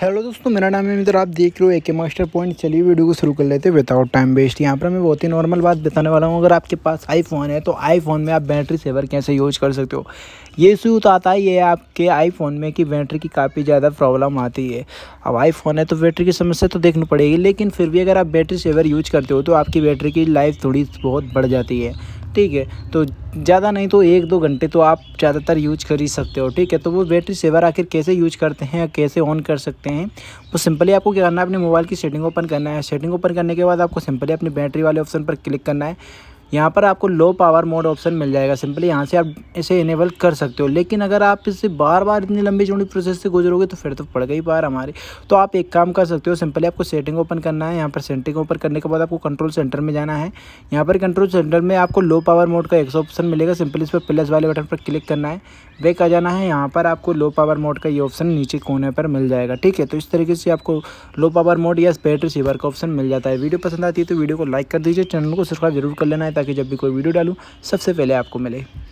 hello दोस्तों मेरा नाम है मित्र आप देख रहे हो एके मास्टर पॉइंट चलिए वीडियो को शुरू कर लेते हैं विदाउट टाइम वेस्ट यहाँ पर मैं बहुत ही नॉर्मल बात बताने वाला हूँ अगर आपके पास आईफोन है तो आईफोन में आप बैटरी सेवर कैसे यूज कर सकते हो ये सूत तो आता ही है आपके आईफोन में कि बैटरी की काफ़ी ज़्यादा प्रॉब्लम आती है अब आईफोन है तो बैटरी की समस्या तो देखनी पड़ेगी लेकिन फिर भी अगर आप बैटरी सेवर यूज करते हो तो आपकी बैटरी की लाइफ थोड़ी बहुत बढ़ जाती है ठीक है तो ज़्यादा नहीं तो एक दो घंटे तो आप ज़्यादातर यूज कर ही सकते हो ठीक है तो वो बैटरी सेवर आखिर कैसे यूज करते हैं कैसे ऑन कर सकते हैं वो सिंपली आपको क्या करना है अपने मोबाइल की सेटिंग ओपन करना है सेटिंग ओपन करने के बाद आपको सिंपली अपनी बैटरी वाले ऑप्शन पर क्लिक करना है यहाँ पर आपको लो पावर मोड ऑप्शन मिल जाएगा सिंपली यहाँ से आप इसे इनेबल कर सकते हो लेकिन अगर आप इससे बार बार इतनी लंबी चौड़ी प्रोसेस से गुजरोगे तो फिर तो पड़ गई बार हमारे तो आप एक काम कर सकते हो सिंपली आपको सेटिंग ओपन करना है यहाँ पर सेटिंग ओपन करने के बाद आपको कंट्रोल सेंटर में जाना है यहाँ पर कंट्रोल सेंटर में आपको लो पावर मोड का एक ऑप्शन मिलेगा सिंपली इस पर प्लस वाले बटन पर क्लिक करना है वे आ जाना है यहाँ पर आपको लो पावर मोड का ये ऑप्शन नीचे कोने पर मिल जाएगा ठीक है तो इस तरीके से आपको लो पावर मोड या स्पेड रिसीवर का ऑप्शन मिल जाता है वीडियो पसंद आती है तो वीडियो को लाइक कर दीजिए चैनल को सब्सक्राइब जरूर कर लेना है ताकि जब भी कोई वीडियो डालूँ सबसे पहले आपको मिले